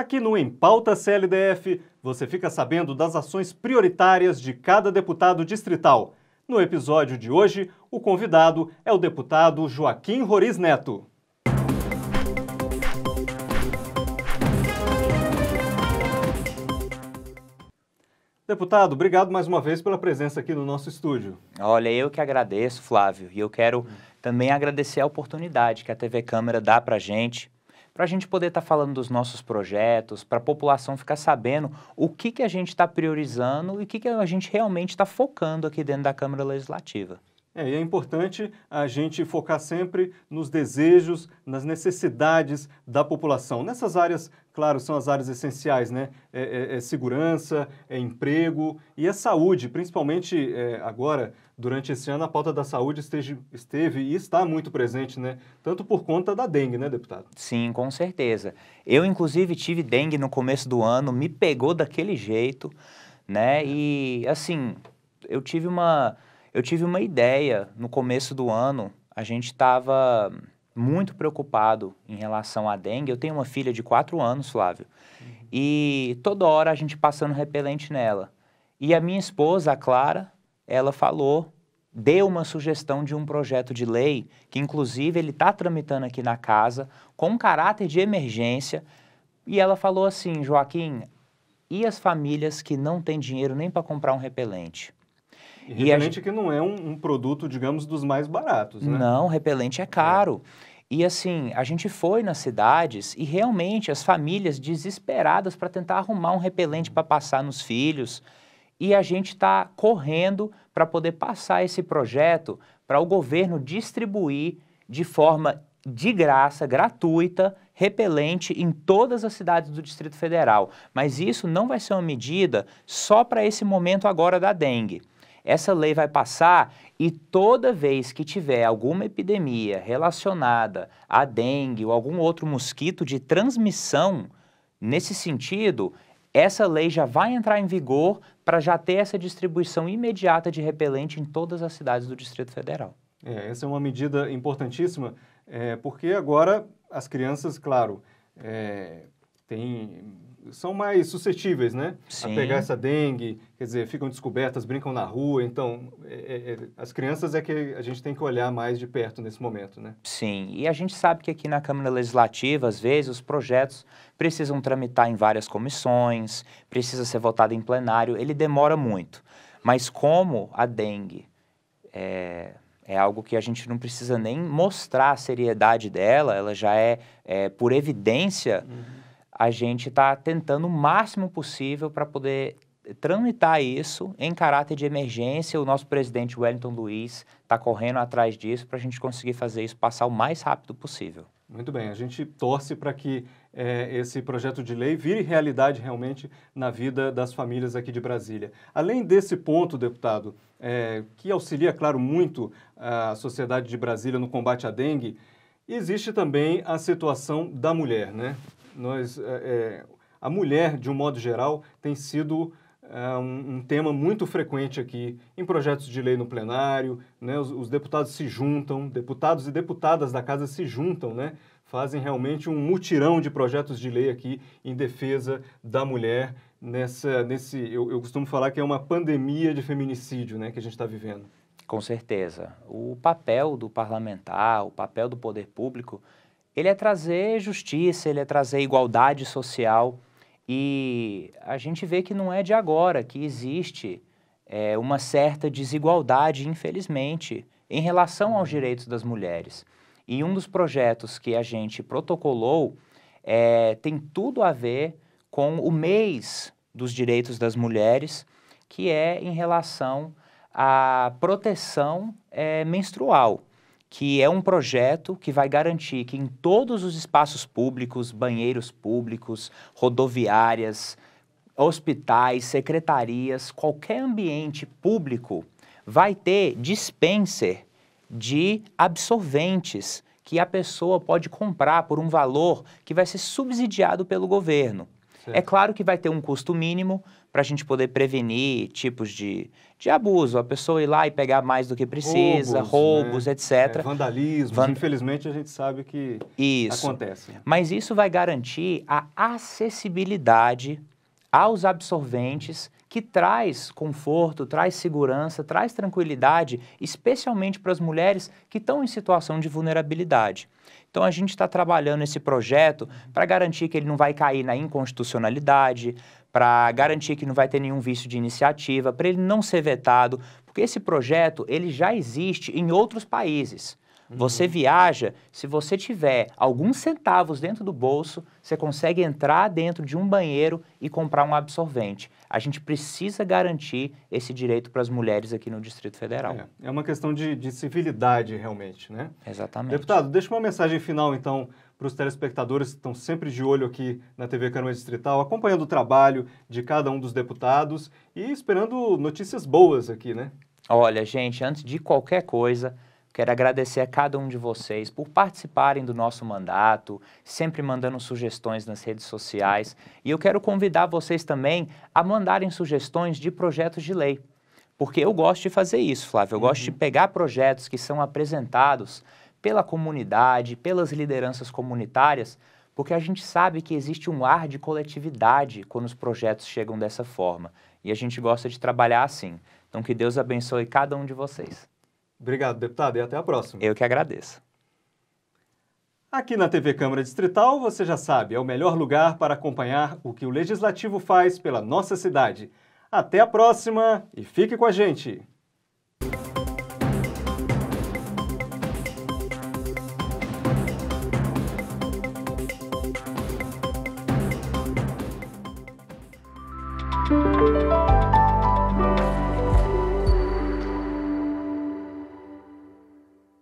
Aqui no Em Pauta CLDF, você fica sabendo das ações prioritárias de cada deputado distrital. No episódio de hoje, o convidado é o deputado Joaquim Roriz Neto. Deputado, obrigado mais uma vez pela presença aqui no nosso estúdio. Olha, eu que agradeço, Flávio, e eu quero também agradecer a oportunidade que a TV Câmara dá para gente para a gente poder estar tá falando dos nossos projetos, para a população ficar sabendo o que, que a gente está priorizando e o que, que a gente realmente está focando aqui dentro da Câmara Legislativa. É, e é importante a gente focar sempre nos desejos, nas necessidades da população. Nessas áreas, claro, são as áreas essenciais, né? É, é, é segurança, é emprego e é saúde, principalmente é, agora, durante esse ano, a pauta da saúde esteve, esteve e está muito presente, né? Tanto por conta da dengue, né, deputado? Sim, com certeza. Eu, inclusive, tive dengue no começo do ano, me pegou daquele jeito, né? E, assim, eu tive uma eu tive uma ideia no começo do ano, a gente estava muito preocupado em relação à dengue. Eu tenho uma filha de 4 anos, Flávio, uhum. e toda hora a gente passando repelente nela. E a minha esposa, a Clara, ela falou, deu uma sugestão de um projeto de lei, que inclusive ele está tramitando aqui na casa, com caráter de emergência. E ela falou assim: Joaquim, e as famílias que não têm dinheiro nem para comprar um repelente? E repelente gente... que não é um, um, produto, digamos, dos mais baratos, né? Não, repelente é caro. É. E assim, a gente foi nas cidades e realmente as famílias desesperadas para tentar arrumar um repelente para passar nos filhos. E a gente está correndo para poder passar esse projeto para o governo distribuir de forma de graça, gratuita, repelente em todas as cidades do Distrito Federal. Mas isso não vai ser uma medida só para esse momento agora da dengue. Essa lei vai passar e toda vez que tiver alguma epidemia relacionada à dengue ou algum outro mosquito de transmissão nesse sentido, essa lei já vai entrar em vigor para já ter essa distribuição imediata de repelente em todas as cidades do Distrito Federal. É, essa é uma medida importantíssima, é, porque agora as crianças, claro, é, têm são mais suscetíveis, né? Sim. A pegar essa dengue, quer dizer, ficam descobertas, brincam na rua. Então, é, é, é, as crianças é que a gente tem que olhar mais de perto nesse momento, né? Sim, e a gente sabe que aqui na Câmara Legislativa, às vezes, os projetos precisam tramitar em várias comissões, precisa ser votado em plenário, ele demora muito. Mas como a dengue é, é algo que a gente não precisa nem mostrar a seriedade dela, ela já é, é por evidência... Uhum a gente está tentando o máximo possível para poder tramitar isso em caráter de emergência. O nosso presidente Wellington Luiz está correndo atrás disso para a gente conseguir fazer isso passar o mais rápido possível. Muito bem, a gente torce para que é, esse projeto de lei vire realidade realmente na vida das famílias aqui de Brasília. Além desse ponto, deputado, é, que auxilia, claro, muito a sociedade de Brasília no combate à dengue, existe também a situação da mulher, né? Nós, é, é, a mulher, de um modo geral, tem sido é, um, um, tema muito frequente aqui em projetos de lei no plenário. Né? Os, os, deputados se juntam, deputados e deputadas da casa se juntam, né? fazem realmente um mutirão de projetos de lei aqui em defesa da mulher nessa, nesse, eu, eu costumo falar que é uma pandemia de feminicídio né, que a gente está vivendo. Com certeza. O papel do parlamentar, o papel do poder público ele é trazer justiça, ele é trazer igualdade social. E a gente vê que não é de agora que existe é, uma certa desigualdade, infelizmente, em relação aos direitos das mulheres. E um dos projetos que a gente protocolou é, tem tudo a ver com o mês dos direitos das mulheres, que é em relação à proteção é, menstrual que é um projeto que vai garantir que em todos os espaços públicos, banheiros públicos, rodoviárias, hospitais, secretarias, qualquer ambiente público vai ter dispenser de absorventes que a pessoa pode comprar por um valor que vai ser subsidiado pelo governo. É certo. É claro que vai ter um custo mínimo para a gente poder prevenir tipos de, de abuso, a pessoa ir lá e pegar mais do que precisa, roubos, roubos né? etc. É, vandalismo, Van... infelizmente a gente sabe que isso. acontece. Mas isso vai garantir a acessibilidade aos absorventes que traz conforto, traz segurança, traz tranquilidade, especialmente para as mulheres que estão em situação de vulnerabilidade. Então a gente está trabalhando esse projeto para garantir que ele não vai cair na inconstitucionalidade, para garantir que não vai ter nenhum vício de iniciativa, para ele não ser vetado, porque esse projeto ele já existe em outros países. Uhum. Você viaja, se você tiver alguns centavos dentro do bolso, você consegue entrar dentro de um banheiro e comprar um absorvente. A gente precisa garantir esse direito para as mulheres aqui no Distrito Federal. É, é uma questão de, de, civilidade, realmente, né? Exatamente. Deputado, deixa uma mensagem final, então, para os telespectadores que estão sempre de olho aqui na TV Câmara Distrital, acompanhando o trabalho de cada um dos deputados e esperando notícias boas aqui, né? Olha, gente, antes de qualquer coisa, Quero agradecer a cada um de vocês por participarem do nosso mandato, sempre mandando sugestões nas redes sociais. E eu quero convidar vocês também a mandarem sugestões de projetos de lei. Porque eu gosto de fazer isso, Flávio. Eu uhum. gosto de uhum. pegar projetos que são apresentados pela comunidade, pelas lideranças comunitárias, porque a gente sabe que existe um ar de coletividade quando os projetos chegam dessa forma. E a gente gosta de trabalhar assim. Então, que Deus abençoe cada um de vocês. Obrigado, deputado, e até a próxima. Eu que agradeço. Aqui na TV Câmara Distrital, você já sabe, é o melhor lugar para acompanhar o que o Legislativo faz pela nossa cidade. Até a próxima e fique com a gente!